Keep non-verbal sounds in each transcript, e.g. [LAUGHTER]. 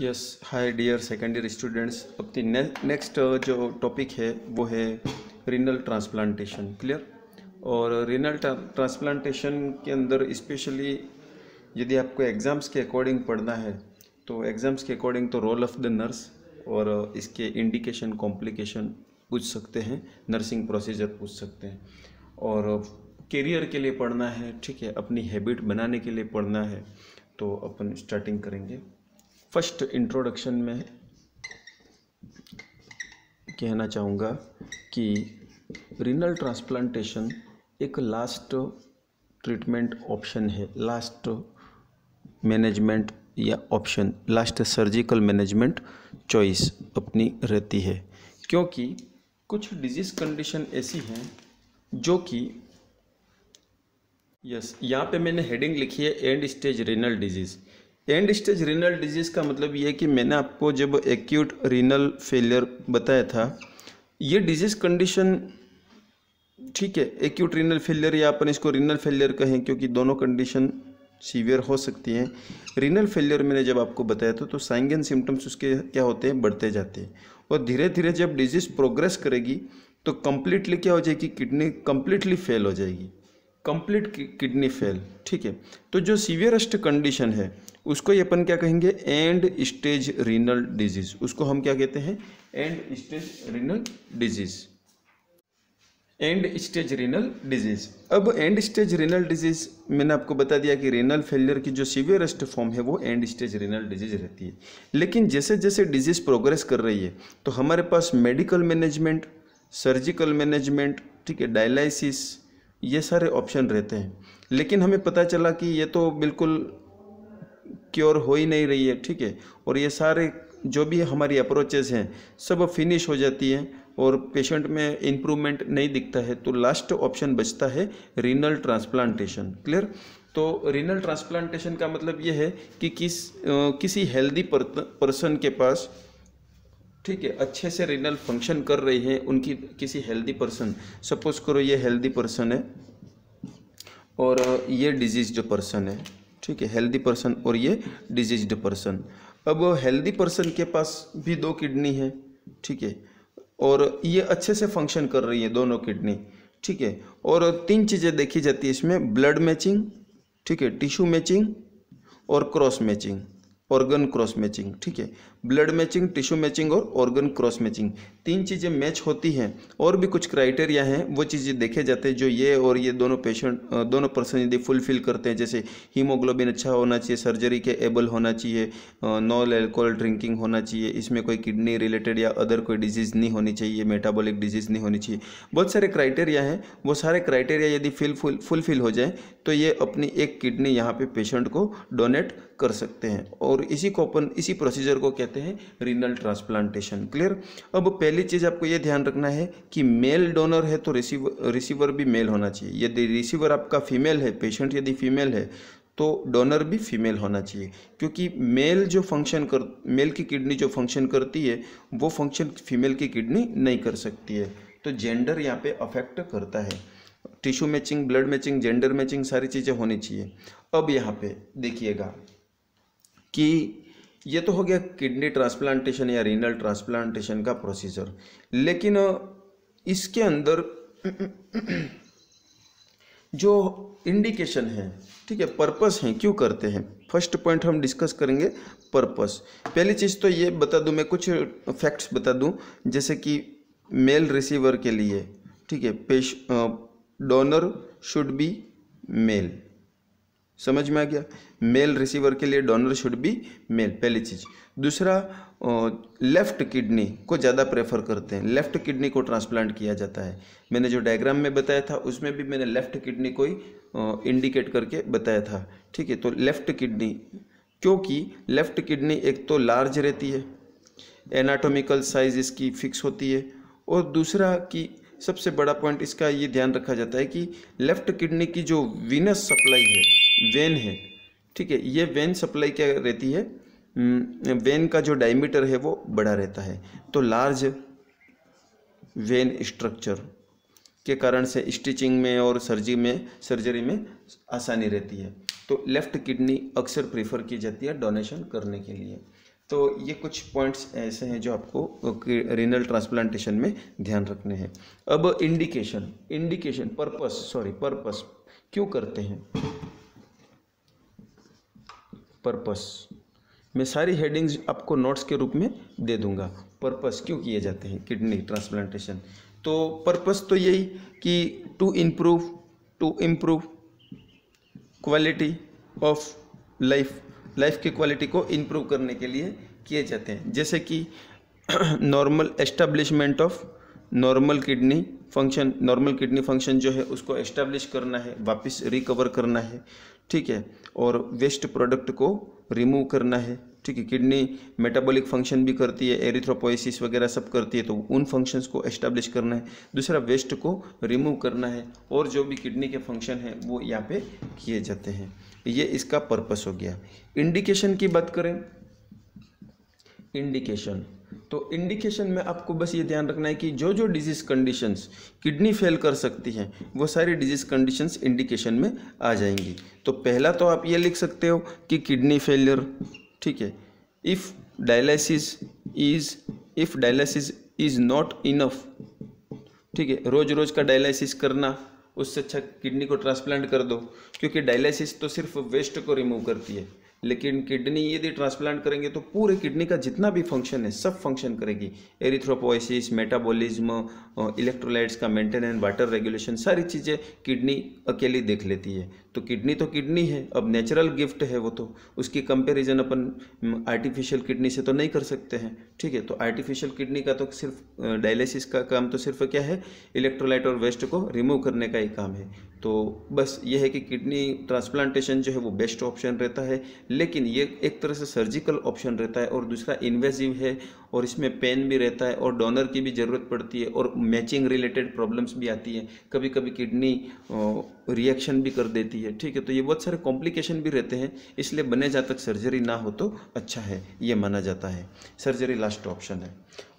yes hi dear secondary students अब next uh, जो topic है वो है रिनल ट्रांसप्लांटेशन क्लियर और रिनल ट्रांसप्लांटेशन के अंदर स्पेशली यदि आपको एग्ज़ाम्स के अकॉर्डिंग पढ़ना है तो एग्ज़ाम्स के अकॉर्डिंग तो रोल ऑफ द नर्स और uh, इसके इंडिकेशन कॉम्प्लिकेशन पूछ सकते हैं नर्सिंग प्रोसीजर पूछ सकते हैं और करियर uh, के लिए पढ़ना है ठीक है अपनी हैबिट बनाने के लिए पढ़ना है तो अपन स्टार्टिंग करेंगे फर्स्ट इंट्रोडक्शन में कहना चाहूँगा कि रिनल ट्रांसप्लांटेशन एक लास्ट ट्रीटमेंट ऑप्शन है लास्ट मैनेजमेंट या option last surgical management choice अपनी रहती है क्योंकि कुछ डिजीज़ कंडीशन ऐसी हैं जो कि यस यहाँ पे मैंने हेडिंग लिखी है end stage renal disease end stage renal disease का मतलब ये है कि मैंने आपको जब एक्यूट रीनल फेलियर बताया था ये डिजीज़ कंडीशन ठीक है एक्यूट रीनल फेलियर या अपन इसको रीनल फेलियर कहें क्योंकि दोनों कंडीशन सीवियर हो सकती हैं रीनल फेलियर मैंने जब आपको बताया था तो साइंगन सिम्टम्स उसके क्या होते हैं बढ़ते जाते हैं और धीरे धीरे जब डिजीज़ प्रोग्रेस करेगी तो कम्प्लीटली क्या हो जाएगी किडनी कम्प्लीटली फेल हो जाएगी कम्प्लीट किडनी फेल ठीक है तो जो सीवियरेस्ट कंडीशन है उसको ये अपन क्या कहेंगे एंड स्टेज रीनल डिजीज उसको हम क्या कहते हैं end stage renal disease end stage renal disease अब एंड स्टेज रीनल डिजीज मैंने आपको बता दिया कि रेनल फेलियर की जो सीवियरेस्ट फॉर्म है वो एंड स्टेज रीनल डिजीज रहती है लेकिन जैसे जैसे डिजीज प्रोग्रेस कर रही है तो हमारे पास मेडिकल मैनेजमेंट सर्जिकल मैनेजमेंट ठीक है डायलिसिस ये सारे ऑप्शन रहते हैं लेकिन हमें पता चला कि ये तो बिल्कुल क्योर हो ही नहीं रही है ठीक है और ये सारे जो भी हमारी अप्रोचेस हैं सब फिनिश हो जाती है और पेशेंट में इम्प्रूवमेंट नहीं दिखता है तो लास्ट ऑप्शन बचता है रीनल ट्रांसप्लांटेशन क्लियर तो रीनल ट्रांसप्लांटेशन का मतलब ये है कि किस आ, किसी हेल्दी पर्सन के पास ठीक है अच्छे से रीनल फंक्शन कर रही है उनकी किसी हेल्दी पर्सन सपोज करो ये हेल्दी पर्सन है और ये डिजीज जो पर्सन है ठीक है हेल्दी पर्सन और ये डिजीज्ड पर्सन अब हेल्दी पर्सन के पास भी दो किडनी है ठीक है और ये अच्छे से फंक्शन कर रही है दोनों किडनी ठीक है और तीन चीज़ें देखी जाती है इसमें ब्लड मैचिंग ठीक है टिश्यू मैचिंग और cross matching organ cross matching ठीक है ब्लड मैचिंग टिश्यू मैचिंग और ऑर्गन क्रॉस मैचिंग तीन चीज़ें मैच होती हैं और भी कुछ क्राइटेरिया हैं वो चीज़ें देखे जाते हैं जो ये और ये दोनों पेशेंट दोनों पर्सन यदि फुलफिल करते हैं जैसे हीमोग्लोबिन अच्छा होना चाहिए सर्जरी के एबल होना चाहिए नॉन एल्कोहल ड्रिंकिंग होना चाहिए इसमें कोई किडनी रिलेटेड या अदर कोई डिजीज़ नहीं होनी चाहिए मेटाबॉलिक डिजीज़ नहीं होनी चाहिए बहुत सारे क्राइटेरिया हैं वो सारे क्राइटेरिया यदि फिल फुलफिल हो जाए तो ये अपनी एक किडनी यहाँ पे पेशेंट को डोनेट कर सकते हैं और इसी को अपन इसी प्रोसीजर को कहते हैं रिनल ट्रांसप्लांटेशन क्लियर अब पहली चीज़ आपको ये ध्यान रखना है कि मेल डोनर है तो रिसीवर रिसीवर भी मेल होना चाहिए यदि रिसीवर आपका फीमेल है पेशेंट यदि फीमेल है तो डोनर भी फीमेल होना चाहिए क्योंकि मेल जो फंक्शन कर मेल की किडनी जो फंक्शन करती है वो फंक्शन फीमेल की किडनी नहीं कर सकती है तो जेंडर यहाँ पे अफेक्ट करता है tissue matching blood matching gender matching सारी चीज़ें होनी चाहिए अब यहाँ पे देखिएगा कि ये तो हो गया किडनी ट्रांसप्लांटेशन या रीनल ट्रांसप्लांटेशन का प्रोसीजर लेकिन इसके अंदर जो इंडिकेशन है ठीक है पर्पस हैं क्यों करते हैं फर्स्ट पॉइंट हम डिस्कस करेंगे पर्पस पहली चीज़ तो ये बता दूं मैं कुछ फैक्ट्स बता दूं जैसे कि मेल रिसीवर के लिए ठीक है पेश डोनर शुड बी मेल समझ में आ गया मेल रिसीवर के लिए डोनर शुड बी मेल पहली चीज दूसरा लेफ्ट किडनी को ज़्यादा प्रेफर करते हैं लेफ्ट किडनी को ट्रांसप्लांट किया जाता है मैंने जो डायग्राम में बताया था उसमें भी मैंने लेफ्ट किडनी को ही इंडिकेट करके बताया था ठीक है तो लेफ्ट किडनी क्योंकि लेफ्ट किडनी एक तो लार्ज रहती है एनाटोमिकल साइज इसकी फिक्स होती है और दूसरा कि सबसे बड़ा पॉइंट इसका ये ध्यान रखा जाता है कि लेफ्ट किडनी की जो वीनस सप्लाई है वेन है ठीक है ये वेन सप्लाई क्या रहती है वेन हम्म, का जो डायमीटर है वो बड़ा रहता है तो लार्ज वेन स्ट्रक्चर के कारण से स्टिचिंग में और सर्जरी में सर्जरी में आसानी रहती है तो लेफ़्ट किडनी अक्सर प्रीफर की जाती है डोनेशन करने के लिए तो ये कुछ पॉइंट्स ऐसे हैं जो आपको रिनल ट्रांसप्लांटेशन में ध्यान रखने हैं अब indication indication purpose sorry purpose क्यों करते हैं पर्पस मैं सारी हेडिंग्स आपको नोट्स के रूप में दे दूंगा पर्पस क्यों किए जाते हैं किडनी ट्रांसप्लांटेशन तो पर्पस तो यही कि to improve to improve quality of life life की क्वालिटी को इम्प्रूव करने के लिए किए जाते हैं जैसे कि [CLEARS THROAT] normal establishment of normal kidney function normal kidney function जो है उसको एस्टेब्लिश करना है वापस रिकवर करना है ठीक है और वेस्ट प्रोडक्ट को रिमूव करना है ठीक है किडनी मेटाबॉलिक फंक्शन भी करती है एरिथ्रोपोइसिस वगैरह सब करती है तो उन फंक्शंस को एस्टेब्लिश करना है दूसरा वेस्ट को रिमूव करना है और जो भी किडनी के फंक्शन हैं वो यहाँ पे किए जाते हैं ये इसका पर्पस हो गया इंडिकेशन की बात करें इंडिकेशन तो इंडिकेशन में आपको बस ये ध्यान रखना है कि जो जो डिजीज़ कंडीशंस किडनी फेल कर सकती हैं वो सारी डिजीज़ कंडीशंस इंडिकेशन में आ जाएंगी तो पहला तो आप ये लिख सकते हो कि किडनी फेलियर ठीक है if dialysis is if dialysis is not enough ठीक है रोज़ रोज़ का डायलिसिस करना उससे अच्छा किडनी को ट्रांसप्लांट कर दो क्योंकि डायलिसिस तो सिर्फ वेस्ट को रिमूव करती है लेकिन किडनी यदि ट्रांसप्लांट करेंगे तो पूरे किडनी का जितना भी फंक्शन है सब फंक्शन करेगी एरिथ्रोपोइसिस मेटाबॉलिज्म इलेक्ट्रोलाइट्स का मेंटेनेंस वाटर रेगुलेशन सारी चीज़ें किडनी अकेली देख लेती है तो किडनी तो किडनी है अब नेचुरल गिफ्ट है वो तो उसकी कंपैरिजन अपन आर्टिफिशियल किडनी से तो नहीं कर सकते हैं ठीक है तो आर्टिफिशियल किडनी का तो सिर्फ डायलिसिस का काम तो सिर्फ क्या है इलेक्ट्रोलाइट और वेस्ट को रिमूव करने का ही काम है तो बस ये है कि किडनी ट्रांसप्लांटेशन जो है वो बेस्ट ऑप्शन रहता है लेकिन ये एक तरह से सर्जिकल ऑप्शन रहता है और दूसरा इन्वेजिव है और इसमें पेन भी रहता है और डोनर की भी ज़रूरत पड़ती है और मैचिंग रिलेटेड प्रॉब्लम्स भी आती है कभी कभी किडनी रिएक्शन भी कर देती है होती है ठीक है तो ये बहुत सारे कॉम्प्लिकेशन भी रहते हैं इसलिए बने जा तक सर्जरी ना हो तो अच्छा है ये माना जाता है सर्जरी लास्ट ऑप्शन है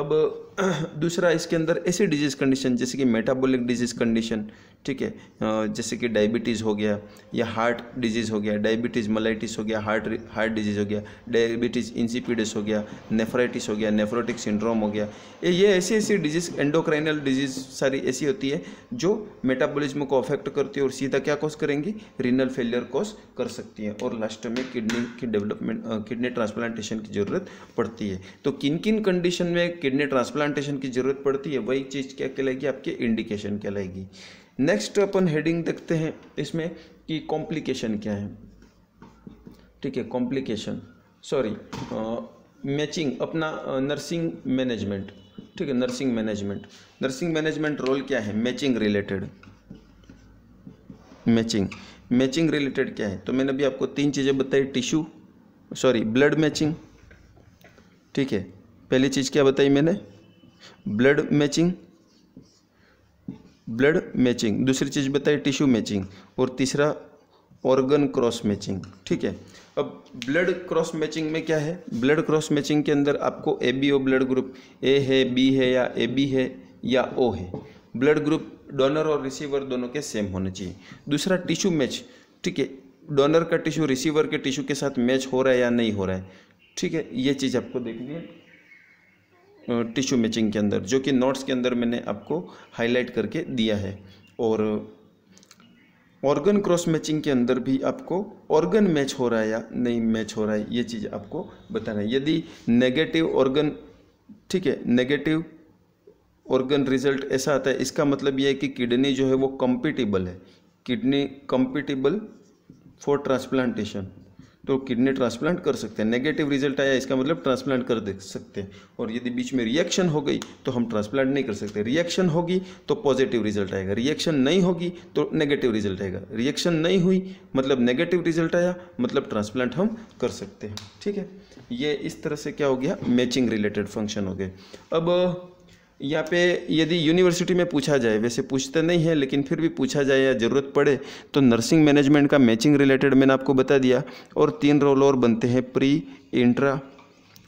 अब [CLEARS THROAT] दूसरा इसके अंदर ऐसी डिजीज़ कंडीशन जैसे कि मेटाबॉलिक डिजीज़ कंडीशन ठीक है जैसे कि डायबिटीज़ हो गया या हार्ट डिजीज़ हो गया डायबिटीज़ मलाइटिस हो गया हार्ट हार्ट डिजीज़ हो गया डायबिटीज़ इंसिपिडस हो गया नेफ्राइटिस हो गया नेफ्रोटिक सिंड्रोम हो गया ये ऐसी ऐसी डिजीज़ एंडोक्राइनल डिजीज़ सारी ऐसी होती है जो मेटाबॉलिज्म को अफेक्ट करती है और सीधा क्या कोस करेंगी रिनल फेलियर कोस कर सकती है और लास्ट में किडनी की डेवलपमेंट किडनी ट्रांसप्लांटेशन की ज़रूरत पड़ती है तो किन किन कंडीशन में किडनी ट्रांसप्लांटेशन की ज़रूरत पड़ती है वही चीज़ क्या कहलाएगी आपकी इंडिकेशन कहलाएगी नेक्स्ट अपन हेडिंग देखते हैं इसमें कि कॉम्प्लिकेशन क्या है ठीक है कॉम्प्लिकेशन सॉरी मैचिंग अपना नर्सिंग मैनेजमेंट ठीक है nursing management nursing management role क्या है matching related matching matching related क्या है तो मैंने अभी आपको तीन चीज़ें बताई टिश्यू सॉरी ब्लड मैचिंग ठीक है पहली चीज़ क्या बताई मैंने ब्लड मैचिंग ब्लड मैचिंग दूसरी चीज़ बताई टिश्यू मैचिंग और तीसरा ऑर्गन क्रॉस मैचिंग ठीक है अब ब्लड क्रॉस मैचिंग में क्या है ब्लड क्रॉस मैचिंग के अंदर आपको A B O blood group A है बी है या ए बी है या ओ है ब्लड ग्रुप डोनर और रिसीवर दोनों के सेम होने चाहिए दूसरा टिश्यू मैच ठीक है डोनर का टिश्यू रिसीवर के टिश्यू के साथ मैच हो रहा है या नहीं हो रहा है ठीक है ये चीज़ आपको देखनी है टिश्यू मैचिंग के अंदर जो कि नोट्स के अंदर मैंने आपको हाईलाइट करके दिया है और ऑर्गन क्रॉस मैचिंग के अंदर भी आपको ऑर्गन मैच हो रहा है या नहीं मैच हो रहा है ये चीज़ आपको बताना है यदि नेगेटिव ऑर्गन ठीक है नेगेटिव ऑर्गन रिजल्ट ऐसा आता है इसका मतलब यह है कि किडनी जो है वो कम्पिटिबल है किडनी कम्पिटिबल फॉर ट्रांसप्लांटेशन तो किडनी ट्रांसप्लांट कर सकते हैं नेगेटिव रिजल्ट आया इसका मतलब ट्रांसप्लांट कर दे सकते हैं और यदि बीच में रिएक्शन हो गई तो हम ट्रांसप्लांट नहीं कर सकते रिएक्शन होगी तो पॉजिटिव रिजल्ट आएगा रिएक्शन नहीं होगी तो नेगेटिव रिजल्ट आएगा रिएक्शन नहीं हुई मतलब नेगेटिव रिजल्ट आया मतलब ट्रांसप्लांट हम कर सकते हैं ठीक है ये इस तरह से क्या हो गया मैचिंग रिलेटेड फंक्शन हो गए अब यहाँ पे यदि यूनिवर्सिटी में पूछा जाए वैसे पूछते नहीं है लेकिन फिर भी पूछा जाए या ज़रूरत पड़े तो नर्सिंग मैनेजमेंट का मैचिंग रिलेटेड मैंने आपको बता दिया और तीन रोल और बनते हैं प्री इंट्रा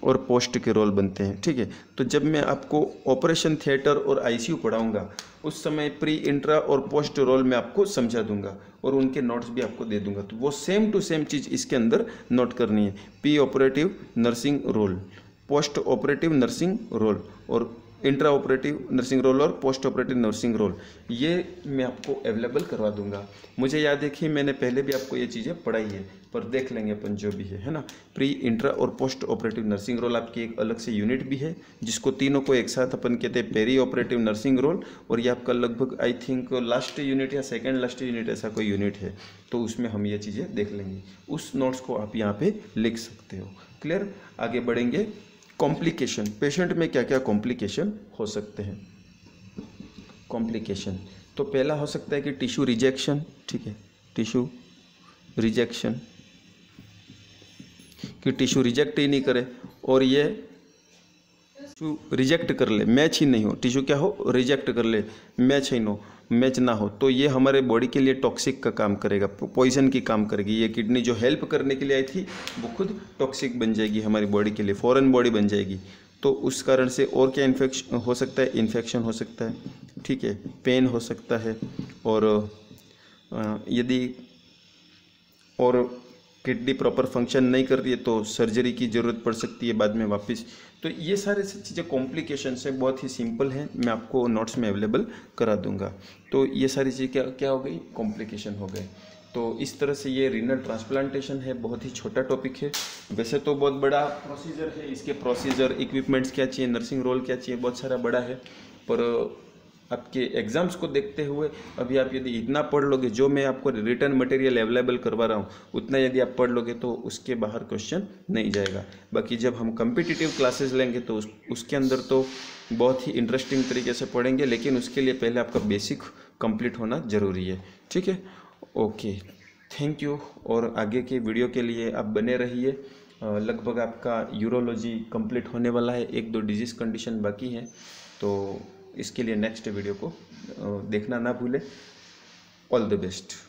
और पोस्ट के रोल बनते हैं ठीक है तो जब मैं आपको ऑपरेशन थिएटर और आईसीयू पढ़ाऊंगा उस समय प्री इंट्रा और पोस्ट रोल में आपको समझा दूंगा और उनके नोट्स भी आपको दे दूंगा तो वो सेम टू सेम चीज़ इसके अंदर नोट करनी है pre operative nursing role post operative nursing role और इंट्रा ऑपरेटिव नर्सिंग रोल और पोस्ट ऑपरेटिव नर्सिंग रोल ये मैं आपको अवेलेबल करवा दूंगा मुझे याद है कि मैंने पहले भी आपको ये चीज़ें पढ़ाई है पर देख लेंगे अपन जो भी है है ना प्री इंट्रा और पोस्ट ऑपरेटिव नर्सिंग रोल आपकी एक अलग से यूनिट भी है जिसको तीनों को एक साथ अपन कहते हैं पेरी ऑपरेटिव नर्सिंग रोल और ये आपका लगभग आई थिंक लास्ट यूनिट या सेकेंड लास्ट यूनिट ऐसा कोई यूनिट है तो उसमें हम ये चीज़ें देख लेंगे उस नोट्स को आप यहाँ पर लिख सकते हो क्लियर आगे बढ़ेंगे कॉम्प्लिकेशन पेशेंट में क्या क्या कॉम्प्लिकेशन हो सकते हैं कॉम्प्लिकेशन तो पहला हो सकता है कि टिश्यू रिजेक्शन ठीक है टिश्यू रिजेक्शन कि टिश्यू रिजेक्ट ही नहीं करे और ये टिश्यू रिजेक्ट कर ले मैच ही नहीं हो टिश्यू क्या हो रिजेक्ट कर ले मैच ही नहीं हो मैच ना हो तो ये हमारे बॉडी के लिए टॉक्सिक का काम करेगा पॉइजन की काम करेगी ये किडनी जो हेल्प करने के लिए आई थी वो खुद टॉक्सिक बन जाएगी हमारी बॉडी के लिए फॉरेन बॉडी बन जाएगी तो उस कारण से और क्या इन्फेक्शन हो सकता है इन्फेक्शन हो सकता है ठीक है पेन हो सकता है और यदि और किडनी प्रॉपर फंक्शन नहीं कर रही है तो सर्जरी की ज़रूरत पड़ सकती है बाद में वापस तो ये सारे चीज़ें कॉम्प्लिकेशन है बहुत ही सिंपल है मैं आपको नोट्स में अवेलेबल करा दूंगा तो ये सारी चीज़ क्या क्या हो गई कॉम्प्लिकेशन हो गए तो इस तरह से ये रिनल ट्रांसप्लांटेशन है बहुत ही छोटा टॉपिक है वैसे तो बहुत बड़ा प्रोसीजर है इसके प्रोसीजर इक्विपमेंट्स क्या चाहिए नर्सिंग रोल क्या चाहिए बहुत सारा बड़ा है पर आपके एग्ज़ाम्स को देखते हुए अभी आप यदि इतना पढ़ लोगे जो मैं आपको रिटर्न मटेरियल अवेलेबल करवा रहा हूँ उतना यदि आप पढ़ लोगे तो उसके बाहर क्वेश्चन नहीं जाएगा बाकी जब हम कम्पिटिटिव क्लासेज लेंगे तो उस, उसके अंदर तो बहुत ही इंटरेस्टिंग तरीके से पढ़ेंगे लेकिन उसके लिए पहले आपका बेसिक कंप्लीट होना ज़रूरी है ठीक है ओके थैंक यू और आगे के वीडियो के लिए आप बने रहिए लगभग आपका यूरोलॉजी कंप्लीट होने वाला है एक दो डिजीज़ कंडीशन बाकी है तो इसके लिए नेक्स्ट वीडियो को देखना ना भूलें ऑल द बेस्ट